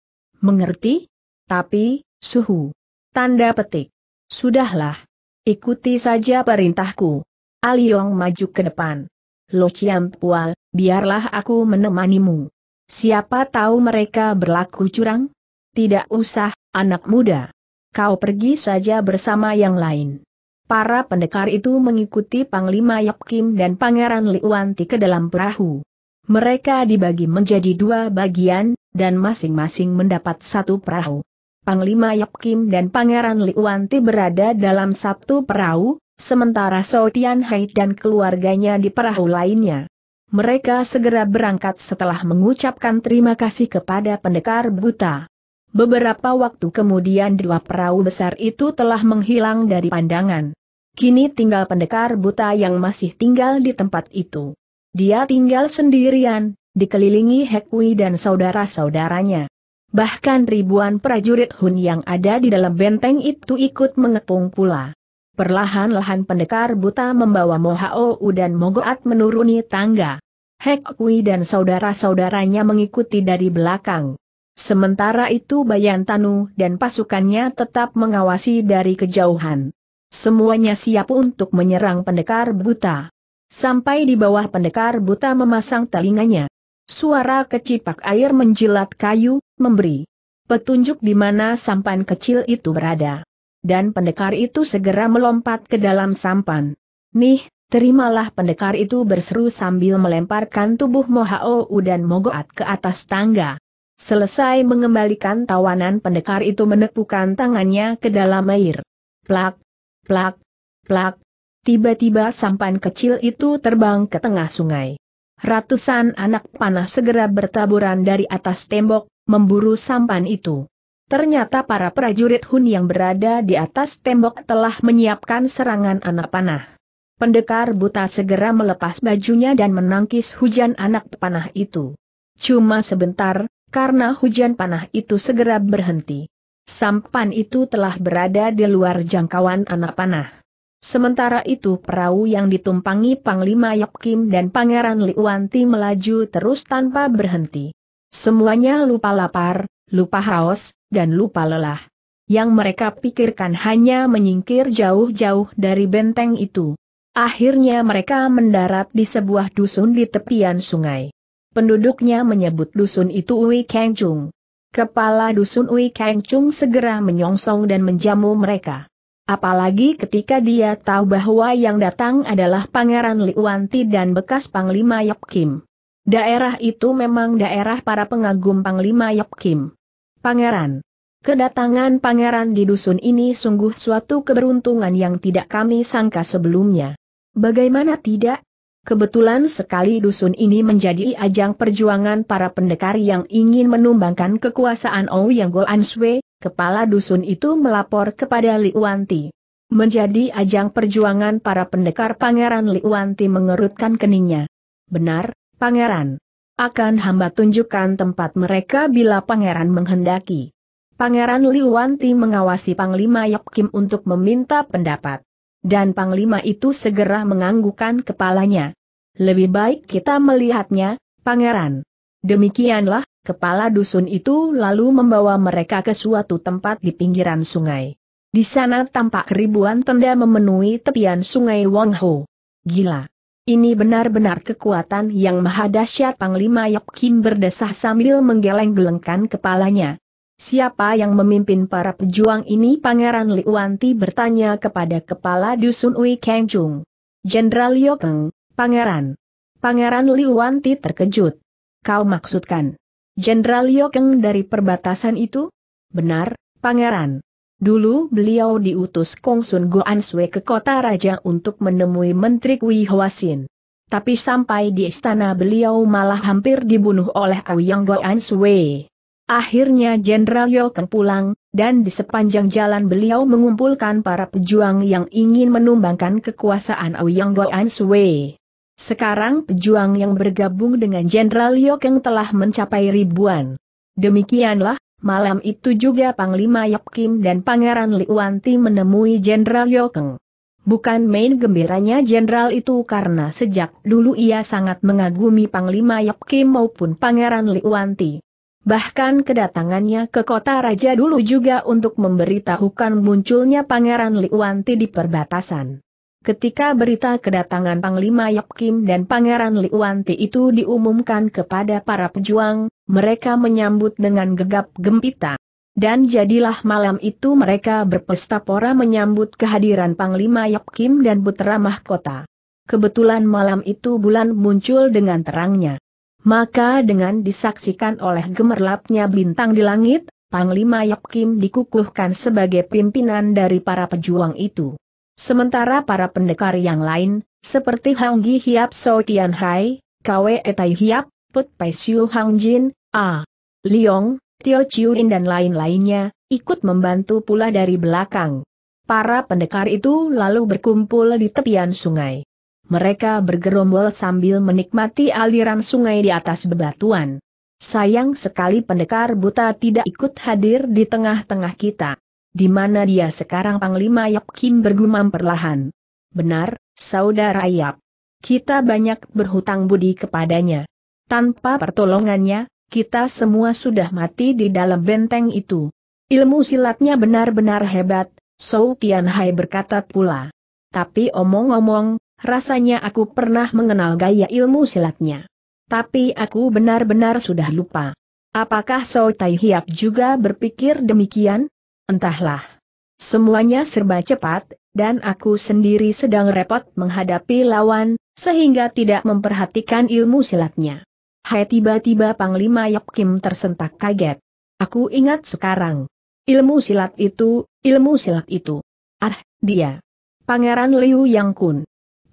S1: Mengerti? Tapi, suhu. Tanda petik. Sudahlah. Ikuti saja perintahku. Aliong maju ke depan. Lo Pual, biarlah aku menemanimu. Siapa tahu mereka berlaku curang? Tidak usah, anak muda. Kau pergi saja bersama yang lain. Para pendekar itu mengikuti Panglima Yap Kim dan Pangeran Wanti ke dalam perahu. Mereka dibagi menjadi dua bagian, dan masing-masing mendapat satu perahu. Panglima Yap Kim dan Pangeran Liuanti berada dalam satu perahu, sementara Soe Tian Hai dan keluarganya di perahu lainnya. Mereka segera berangkat setelah mengucapkan terima kasih kepada pendekar buta. Beberapa waktu kemudian dua perahu besar itu telah menghilang dari pandangan. Kini tinggal pendekar buta yang masih tinggal di tempat itu. Dia tinggal sendirian, dikelilingi Hekui dan saudara-saudaranya. Bahkan ribuan prajurit Hun yang ada di dalam benteng itu ikut mengepung pula. Perlahan-lahan pendekar buta membawa Mohao dan Mogoat menuruni tangga. Hek Kui dan saudara-saudaranya mengikuti dari belakang. Sementara itu Bayan Tanu dan pasukannya tetap mengawasi dari kejauhan. Semuanya siap untuk menyerang pendekar buta sampai di bawah pendekar buta memasang telinganya. Suara kecipak air menjilat kayu, memberi petunjuk di mana sampan kecil itu berada. Dan pendekar itu segera melompat ke dalam sampan. Nih, terimalah pendekar itu berseru sambil melemparkan tubuh Mohaou dan Mogoat ke atas tangga. Selesai mengembalikan tawanan pendekar itu menepukan tangannya ke dalam air. Plak, plak, plak. Tiba-tiba sampan kecil itu terbang ke tengah sungai. Ratusan anak panah segera bertaburan dari atas tembok, memburu sampan itu. Ternyata para prajurit Hun yang berada di atas tembok telah menyiapkan serangan anak panah. Pendekar buta segera melepas bajunya dan menangkis hujan anak panah itu. Cuma sebentar, karena hujan panah itu segera berhenti. Sampan itu telah berada di luar jangkauan anak panah. Sementara itu perahu yang ditumpangi Panglima Yap Kim dan Pangeran Liwanti melaju terus tanpa berhenti. Semuanya lupa lapar, lupa haus, dan lupa lelah. Yang mereka pikirkan hanya menyingkir jauh-jauh dari benteng itu. Akhirnya mereka mendarat di sebuah dusun di tepian sungai. Penduduknya menyebut dusun itu Ui Kang Chung. Kepala dusun Ui Kang Chung segera menyongsong dan menjamu mereka apalagi ketika dia tahu bahwa yang datang adalah Pangeran Liwanti dan bekas Panglima Yap Kim. Daerah itu memang daerah para pengagum Panglima Yap Kim. Pangeran. Kedatangan pangeran di dusun ini sungguh suatu keberuntungan yang tidak kami sangka sebelumnya. Bagaimana tidak? Kebetulan sekali dusun ini menjadi ajang perjuangan para pendekar yang ingin menumbangkan kekuasaan Ouyang Goan Sui, kepala dusun itu melapor kepada Liwanti. Menjadi ajang perjuangan para pendekar Pangeran Liwanti mengerutkan keningnya. Benar, Pangeran. Akan hamba tunjukkan tempat mereka bila Pangeran menghendaki. Pangeran Liwanti mengawasi Panglima Yap Kim untuk meminta pendapat. Dan Panglima itu segera menganggukkan kepalanya. Lebih baik kita melihatnya, Pangeran. Demikianlah, kepala dusun itu lalu membawa mereka ke suatu tempat di pinggiran sungai. Di sana tampak ribuan tenda memenuhi tepian sungai Wangho. Gila! Ini benar-benar kekuatan yang maha dahsyat Panglima Yap Kim berdesah sambil menggeleng-gelengkan kepalanya. Siapa yang memimpin para pejuang ini Pangeran Liwanti bertanya kepada kepala dusun Ui Keng Jung. Jenderal Yokeng, Pangeran. Pangeran Liwanti terkejut. Kau maksudkan, Jenderal Yokeng dari perbatasan itu? Benar, Pangeran. Dulu beliau diutus Kongsun Goanswe ke kota raja untuk menemui Menteri Kui Hwasin. Tapi sampai di istana beliau malah hampir dibunuh oleh Goan Goanswe. Akhirnya Jenderal Yokeng pulang, dan di sepanjang jalan beliau mengumpulkan para pejuang yang ingin menumbangkan kekuasaan Goan Goanswe. Sekarang pejuang yang bergabung dengan Jenderal Yokeng telah mencapai ribuan. Demikianlah, malam itu juga Panglima Yap Kim dan Pangeran Liwanti menemui Jenderal Yokeng. Bukan main gembiranya jenderal itu karena sejak dulu ia sangat mengagumi Panglima Yap Kim maupun Pangeran Liwanti. Bahkan kedatangannya ke kota raja dulu juga untuk memberitahukan munculnya Pangeran Liwanti di perbatasan. Ketika berita kedatangan Panglima Yap Kim dan Pangeran Liuanti itu diumumkan kepada para pejuang, mereka menyambut dengan gegap gempita. Dan jadilah malam itu mereka berpesta pora menyambut kehadiran Panglima Yap Kim dan putra Mahkota. Kebetulan malam itu bulan muncul dengan terangnya. Maka dengan disaksikan oleh gemerlapnya bintang di langit, Panglima Yap Kim dikukuhkan sebagai pimpinan dari para pejuang itu. Sementara para pendekar yang lain, seperti Hang Gi Hiap So Tian Hai, Kwe Etai Hiap, Put Pai Siu Hang Jin, A. Liong, Tio Chiuin dan lain-lainnya, ikut membantu pula dari belakang. Para pendekar itu lalu berkumpul di tepian sungai. Mereka bergerombol sambil menikmati aliran sungai di atas bebatuan. Sayang sekali pendekar buta tidak ikut hadir di tengah-tengah kita. Di mana dia sekarang Panglima Yap Kim bergumam perlahan. Benar, Saudara Yap. Kita banyak berhutang budi kepadanya. Tanpa pertolongannya, kita semua sudah mati di dalam benteng itu. Ilmu silatnya benar-benar hebat, Sou Tian Hai berkata pula. Tapi omong-omong, rasanya aku pernah mengenal gaya ilmu silatnya. Tapi aku benar-benar sudah lupa. Apakah Sou Tai Hiap juga berpikir demikian? Entahlah. Semuanya serba cepat, dan aku sendiri sedang repot menghadapi lawan, sehingga tidak memperhatikan ilmu silatnya. Hai tiba-tiba Panglima Yap Kim tersentak kaget. Aku ingat sekarang. Ilmu silat itu, ilmu silat itu. Ah, dia. Pangeran Liu Yang Kun.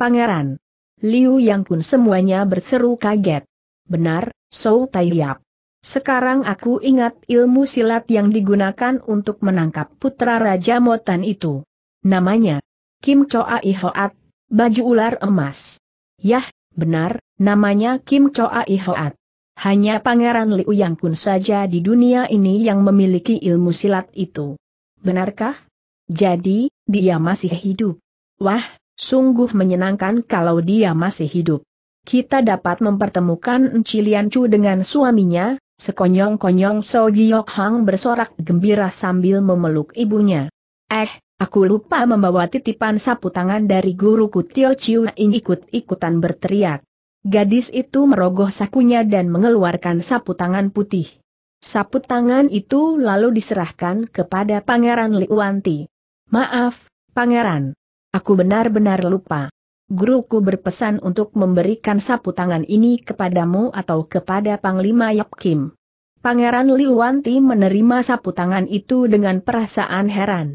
S1: Pangeran. Liu Yang Kun semuanya berseru kaget. Benar, Sou Tai Yap. Sekarang aku ingat ilmu silat yang digunakan untuk menangkap putra Raja Motan itu. Namanya Kim Choa Ihoat, baju ular emas. Yah, benar, namanya Kim Choa Ihoat. Hanya Pangeran Liu Yang Kun saja di dunia ini yang memiliki ilmu silat itu. Benarkah? Jadi, dia masih hidup. Wah, sungguh menyenangkan kalau dia masih hidup kita dapat mempertemukan Encilian Chu dengan suaminya, Sekonyong-konyong So Giok Hang bersorak gembira sambil memeluk ibunya. Eh, aku lupa membawa titipan sapu tangan dari guruku Tio Chiu In ikut-ikutan berteriak. Gadis itu merogoh sakunya dan mengeluarkan sapu tangan putih. Sapu tangan itu lalu diserahkan kepada Pangeran Liuanti. Maaf, Pangeran. Aku benar-benar lupa guruku berpesan untuk memberikan sapu tangan ini kepadamu atau kepada Panglima Yap Kim. Pangeran Liwanti menerima sapu tangan itu dengan perasaan heran.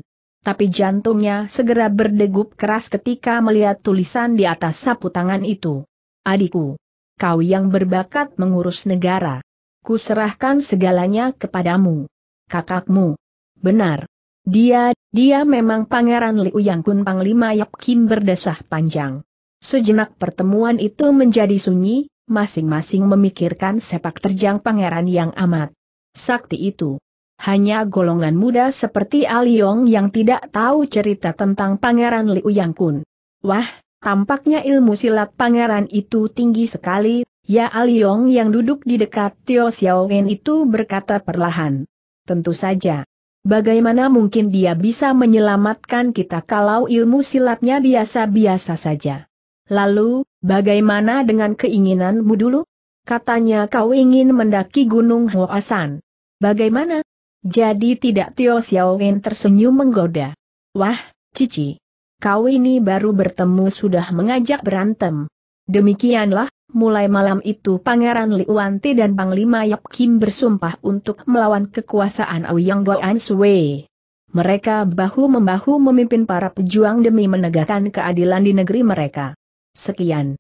S1: Tapi jantungnya segera berdegup keras ketika melihat tulisan di atas sapu tangan itu. Adikku, kau yang berbakat mengurus negara. Kuserahkan segalanya kepadamu. Kakakmu. Benar. Dia, dia memang Pangeran Liu Yang Kun Panglima Yap Kim berdesah panjang. Sejenak pertemuan itu menjadi sunyi, masing-masing memikirkan sepak terjang pangeran yang amat. Sakti itu. Hanya golongan muda seperti Aliong yang tidak tahu cerita tentang Pangeran Liu Yang Kun. Wah, tampaknya ilmu silat pangeran itu tinggi sekali, ya Aliong yang duduk di dekat Tio Xiaowen itu berkata perlahan. Tentu saja. Bagaimana mungkin dia bisa menyelamatkan kita kalau ilmu silatnya biasa-biasa saja? Lalu, bagaimana dengan keinginanmu dulu? Katanya kau ingin mendaki Gunung Hoasan. Bagaimana? Jadi tidak Tio Wen tersenyum menggoda. Wah, Cici. Kau ini baru bertemu sudah mengajak berantem. Demikianlah, Mulai malam itu Pangeran Liuanti dan Panglima Yap Kim bersumpah untuk melawan kekuasaan Aoyang Goan Sui. Mereka bahu-membahu memimpin para pejuang demi menegakkan keadilan di negeri mereka. Sekian.